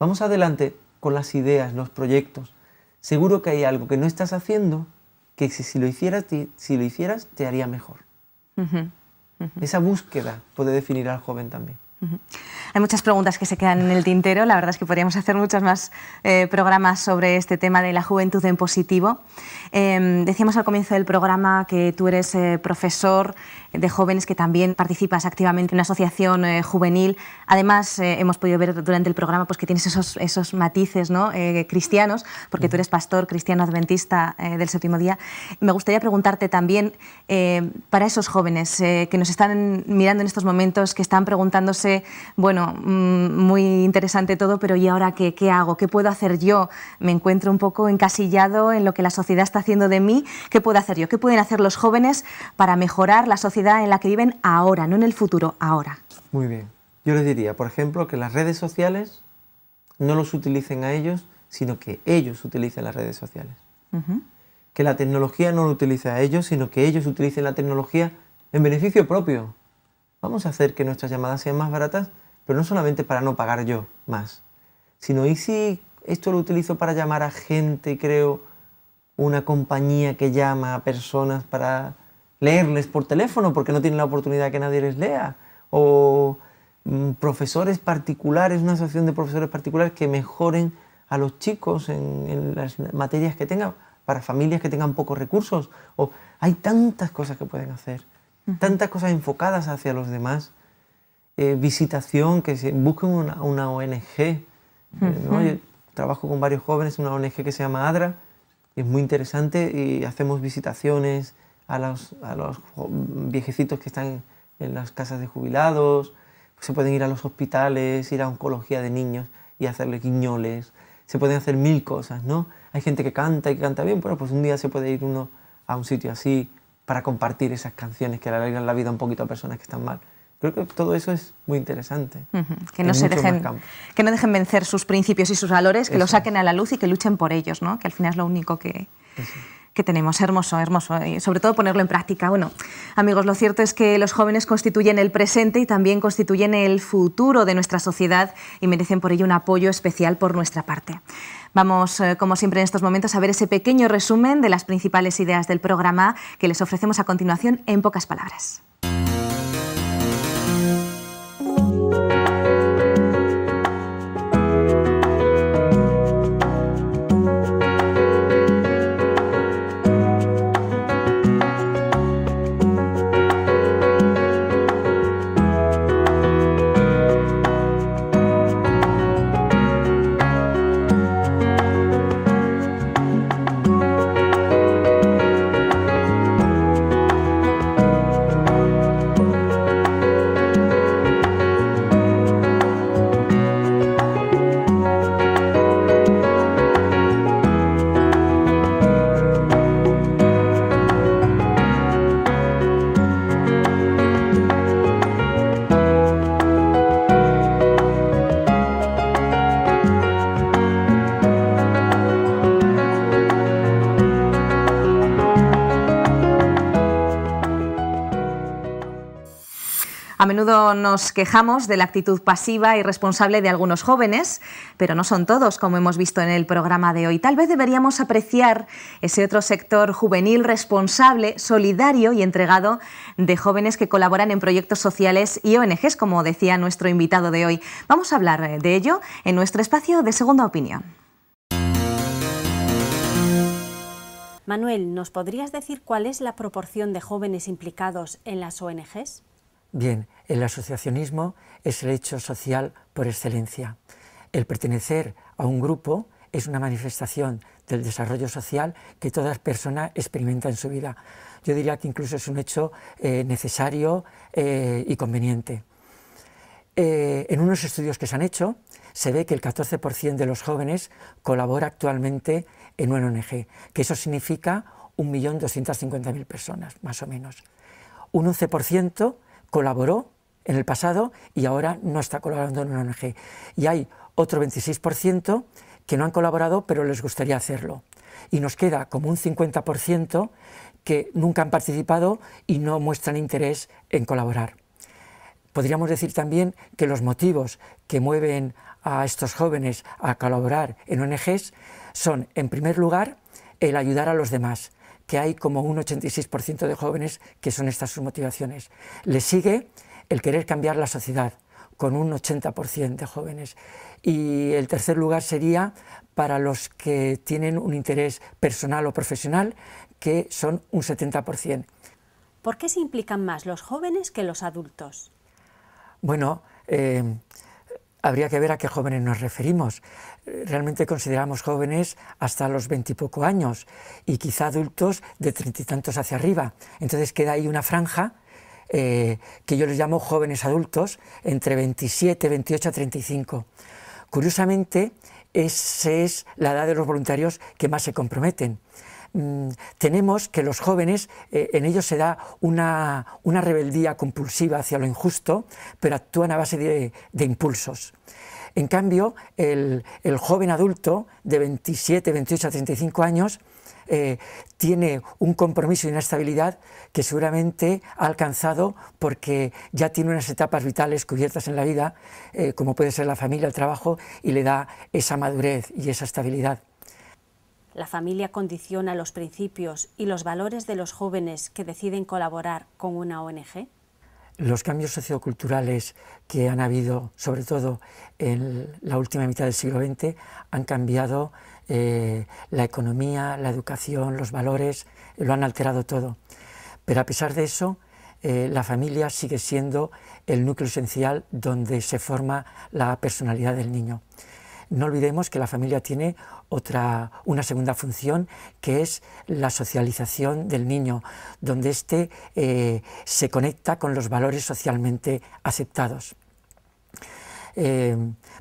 Vamos adelante con las ideas, los proyectos. Seguro que hay algo que no estás haciendo que si lo hicieras, si lo hicieras te haría mejor. Esa búsqueda puede definir al joven también. Hay muchas preguntas que se quedan en el tintero. La verdad es que podríamos hacer muchos más eh, programas sobre este tema de la juventud en positivo. Em, decíamos al comienzo del programa que tú eres eh, profesor de jóvenes que también participas activamente en una asociación eh, juvenil. Además, eh, hemos podido ver durante el programa pues, que tienes esos, esos matices ¿no? Eh, cristianos, porque tú eres pastor cristiano adventista del séptimo día. Me gustaría preguntarte también, para esos jóvenes que nos están mirando en estos momentos, que están preguntándose, bueno, mm, muy interesante todo, pero ¿y ahora qué, qué hago? ¿Qué puedo hacer yo? Me encuentro un poco encasillado en lo que la sociedad está haciendo de mí. ¿Qué puedo hacer yo? ¿Qué pueden hacer los jóvenes para mejorar la sociedad? en la que viven ahora, no en el futuro, ahora. Muy bien. Yo les diría, por ejemplo, que las redes sociales no los utilicen a ellos, sino que ellos utilicen las redes sociales. Que la tecnología no lo utilice a ellos, sino que ellos utilicen la tecnología en beneficio propio. Vamos a hacer que nuestras llamadas sean más baratas, pero no solamente para no pagar yo más, sino y si esto lo utilizo para llamar a gente, creo, una compañía que llama a personas para leerles por teléfono porque no tienen la oportunidad que nadie les lea, o mm, profesores particulares, una asociación de profesores particulares que mejoren a los chicos en, las materias que tengan, para familias que tengan pocos recursos, o hay tantas cosas que pueden hacer, tantas cosas enfocadas hacia los demás. Eh, visitación, que busquen una, ONG. Eh, trabajo con varios jóvenes, una ONG que se llama ADRA, es muy interesante y hacemos visitaciones, a los, viejecitos que están en las casas de jubilados, se pueden ir a los hospitales, ir a oncología de niños y hacerle guiñoles, se pueden hacer mil cosas, ¿no? Hay gente que canta y que canta bien, pero pues un día se puede ir uno a un sitio así para compartir esas canciones que le alegran la vida un poquito a personas que están mal. Creo que todo eso es muy interesante. Que no se dejen, que no dejen vencer sus principios y sus valores, que los saquen a la luz y que luchen por ellos, ¿no? Que al final es lo único que, que tenemos. Hermoso, hermoso. Y sobre todo ponerlo en práctica. Bueno, amigos, lo cierto es que los jóvenes constituyen el presente y también constituyen el futuro de nuestra sociedad y merecen por ello un apoyo especial por nuestra parte. Vamos, eh, como siempre en estos momentos, a ver ese pequeño resumen de las principales ideas del programa que les ofrecemos a continuación en pocas palabras. menudo nos quejamos de la actitud pasiva y responsable de algunos jóvenes, pero no son todos, como hemos visto en el programa de hoy. Tal vez deberíamos apreciar ese otro sector juvenil responsable, solidario y entregado de jóvenes que colaboran en proyectos sociales y ONGs, como decía nuestro invitado de hoy. Vamos a hablar de ello en nuestro espacio de segunda opinión. Manuel, ¿nos podrías decir cuál es la proporción de jóvenes implicados en las ONGs? Bien, el asociacionismo es el hecho social por excelencia. El pertenecer a un grupo es una manifestación del desarrollo social que toda persona experimenta en su vida. Yo diría que incluso es un hecho eh, necesario eh, y conveniente. Eh, en unos estudios que se han hecho, se ve que el 14% de los jóvenes colabora actualmente en una ONG, que eso significa 1.250.000 personas, más o menos. Un 11% colaboró en el pasado y ahora no está colaborando en una ONG. Y hay otro 26% que no han colaborado, pero les gustaría hacerlo. Y nos queda como un 50% que nunca han participado y no muestran interés en colaborar. Podríamos decir también que los motivos que mueven a estos jóvenes a colaborar en ONGs son, en primer lugar, el ayudar a los demás, que hay como un 86% de jóvenes que son estas sus motivaciones. Le sigue el querer cambiar la sociedad, con un 80% de jóvenes. Y el tercer lugar sería para los que tienen un interés personal o profesional, que son un 70%. ¿Por qué se implican más los jóvenes que los adultos? Bueno, eh, habría que ver a qué jóvenes nos referimos. Realmente consideramos jóvenes hasta los veintipoco años y quizá adultos de treinta y tantos hacia arriba. Entonces queda ahí una franja eh, que yo les llamo jóvenes adultos entre 27, 28 a 35. Curiosamente, esa es la edad de los voluntarios que más se comprometen. Mm, tenemos que los jóvenes, eh, en ellos se da una, rebeldía compulsiva hacia lo injusto, pero actúan a base de, impulsos. En cambio, el, joven adulto de 27, 28 a 35 años eh, tiene un compromiso y una estabilidad que seguramente ha alcanzado porque ya tiene unas etapas vitales cubiertas en la vida, eh, como puede ser la familia, el trabajo, y le da esa madurez y esa estabilidad. La familia condiciona los principios y los valores de los jóvenes que deciden colaborar con una ONG. Los cambios socioculturales que han habido, sobre todo en la última mitad del siglo XX, han cambiado eh, la economía, la educación, los valores, eh, lo han alterado todo. Pero a pesar de eso, eh, la familia sigue siendo el núcleo esencial donde se forma la personalidad del niño. No olvidemos que la familia tiene otra, una segunda función que es la socialización del niño, donde éste eh, se conecta con los valores socialmente aceptados. Eh,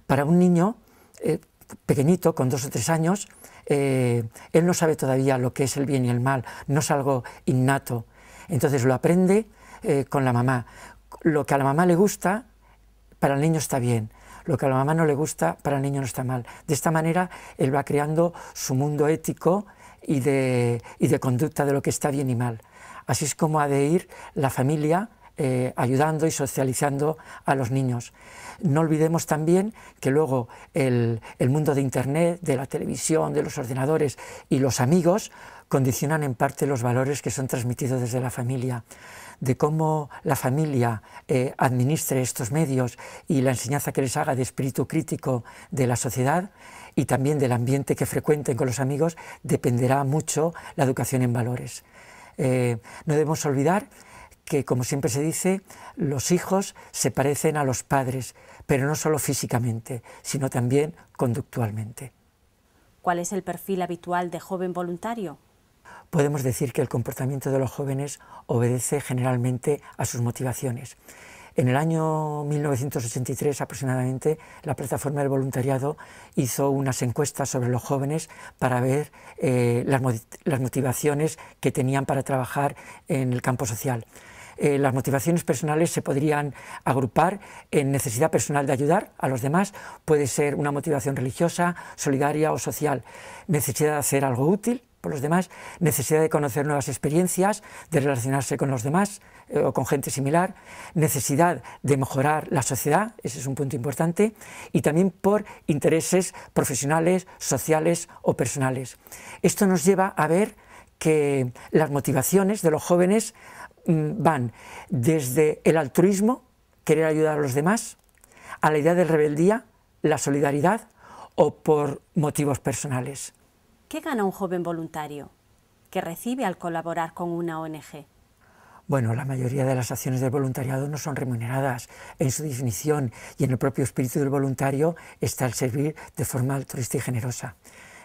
para un niño eh, pequeñito, con dos o tres años, él no sabe todavía lo que es el bien y el mal, no es algo innato. Entonces lo aprende con la mamá. Lo que a la mamá le gusta, para el niño está bien. Lo que a la mamá no le gusta, para el niño no está mal. De esta manera, él va creando su mundo ético y de, conducta de lo que está bien y mal. Así es como ha de ir la familia eh, ayudando y socializando a los niños. No olvidemos también que luego el, mundo de Internet, de la televisión, de los ordenadores y los amigos condicionan en parte los valores que son transmitidos desde la familia de cómo la familia eh, administre estos medios y la enseñanza que les haga de espíritu crítico de la sociedad y también del ambiente que frecuenten con los amigos, dependerá mucho la educación en valores. Eh, no debemos olvidar que, como siempre se dice, los hijos se parecen a los padres, pero no solo físicamente, sino también conductualmente. ¿Cuál es el perfil habitual de joven voluntario? Podemos decir que el comportamiento de los jóvenes obedece generalmente a sus motivaciones. En el año 1983 aproximadamente, la plataforma del voluntariado hizo unas encuestas sobre los jóvenes para ver eh, las, motivaciones que tenían para trabajar en el campo social. Eh, las motivaciones personales se podrían agrupar en necesidad personal de ayudar a los demás, puede ser una motivación religiosa, solidaria o social, necesidad de hacer algo útil, los demás, necesidad de conocer nuevas experiencias, de relacionarse con los demás eh, o con gente similar, necesidad de mejorar la sociedad, ese es un punto importante, y también por intereses profesionales, sociales o personales. Esto nos lleva a ver que las motivaciones de los jóvenes mm, van desde el altruismo, querer ayudar a los demás, a la idea de rebeldía, la solidaridad o por motivos personales. ¿Qué gana un joven voluntario que recibe al colaborar con una ONG? Bueno, la mayoría de las acciones del voluntariado no son remuneradas en su definición y en el propio espíritu del voluntario está el servir de forma altruista y generosa.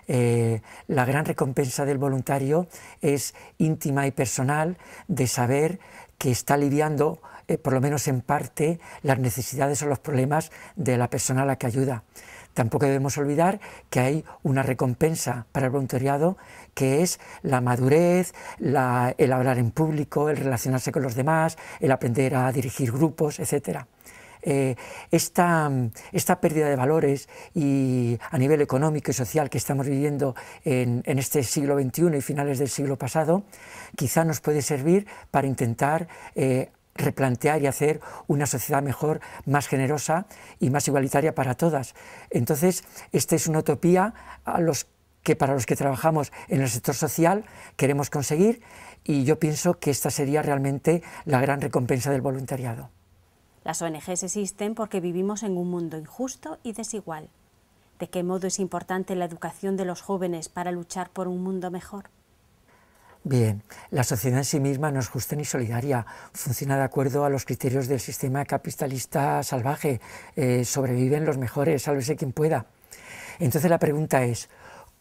Eh, la gran recompensa del voluntario es íntima y personal de saber que está aliviando, eh, por lo menos en parte, las necesidades o los problemas de la persona a la que ayuda. Tampoco debemos olvidar que hay una recompensa para el voluntariado que es la madurez, el hablar en público, el relacionarse con los demás, el aprender a dirigir grupos, etc. Eh, esta, pérdida de valores y a nivel económico y social que estamos viviendo en, este siglo XXI y finales del siglo pasado, quizá nos puede servir para intentar eh, replantear y hacer una sociedad mejor, más generosa y más igualitaria para todas. Entonces, esta es una utopía a los que para los que trabajamos en el sector social queremos conseguir y yo pienso que esta sería realmente la gran recompensa del voluntariado. Las ONGs existen porque vivimos en un mundo injusto y desigual. ¿De qué modo es importante la educación de los jóvenes para luchar por un mundo mejor? Bien, la sociedad en sí misma no es justa ni solidaria, funciona de acuerdo a los criterios del sistema capitalista salvaje, eh, sobreviven los mejores, sálvese quien pueda. Entonces la pregunta es,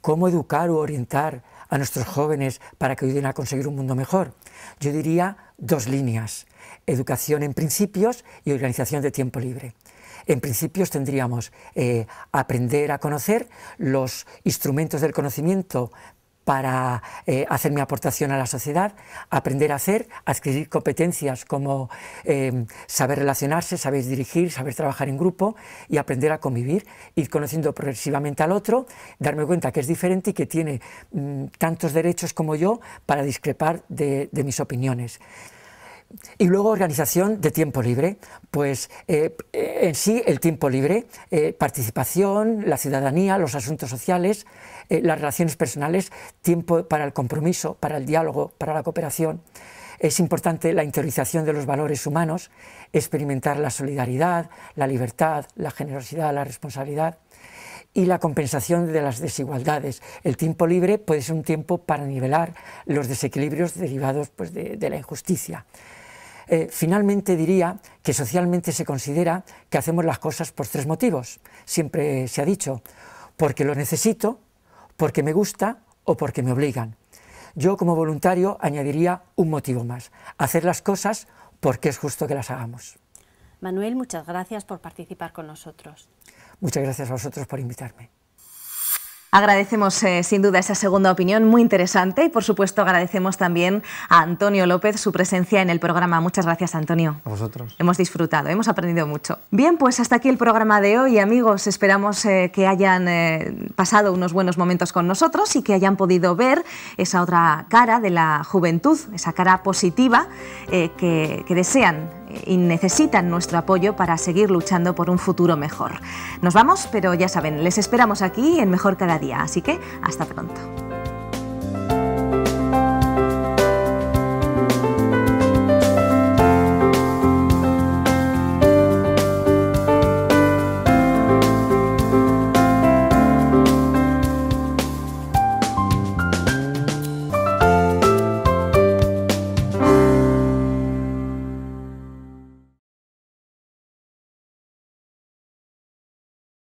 ¿cómo educar o orientar a nuestros jóvenes para que ayuden a conseguir un mundo mejor? Yo diría dos líneas, educación en principios y organización de tiempo libre. En principios tendríamos eh, aprender a conocer los instrumentos del conocimiento para eh, hacer mi aportación a la sociedad, aprender a hacer, adquirir competencias como em, saber relacionarse, saber dirigir, saber trabajar en grupo y aprender a convivir, ir conociendo progresivamente al otro, darme cuenta que es diferente y que tiene mm, tantos derechos como yo para discrepar de mis opiniones. Y luego organización de tiempo libre, pues eh, eh, en sí el tiempo libre, eh, participación, la ciudadanía, los asuntos sociales, las relaciones personales, tiempo para el compromiso, para el diálogo, para la cooperación. Es importante la interiorización de los valores humanos, experimentar la solidaridad, la libertad, la generosidad, la responsabilidad y la compensación de las desigualdades. El tiempo libre puede ser un tiempo para nivelar los desequilibrios derivados pues, de la injusticia. Eh, finalmente diría que socialmente se considera que hacemos las cosas por tres motivos. Siempre se ha dicho, porque lo necesito, porque me gusta o porque me obligan. Yo como voluntario añadiría un motivo más, hacer las cosas porque es justo que las hagamos. Manuel, muchas gracias por participar con nosotros. Muchas gracias a vosotros por invitarme. Agradecemos eh, sin duda esa segunda opinión, muy interesante, y por supuesto agradecemos también a Antonio López su presencia en el programa. Muchas gracias, Antonio. A vosotros. Hemos disfrutado, hemos aprendido mucho. Bien, pues hasta aquí el programa de hoy, amigos. Esperamos eh, que hayan eh, pasado unos buenos momentos con nosotros y que hayan podido ver esa otra cara de la juventud, esa cara positiva que desean y necesitan nuestro apoyo para seguir luchando por un futuro mejor. Nos vamos, pero ya saben, les esperamos aquí en Mejor Cada Día, así que hasta pronto.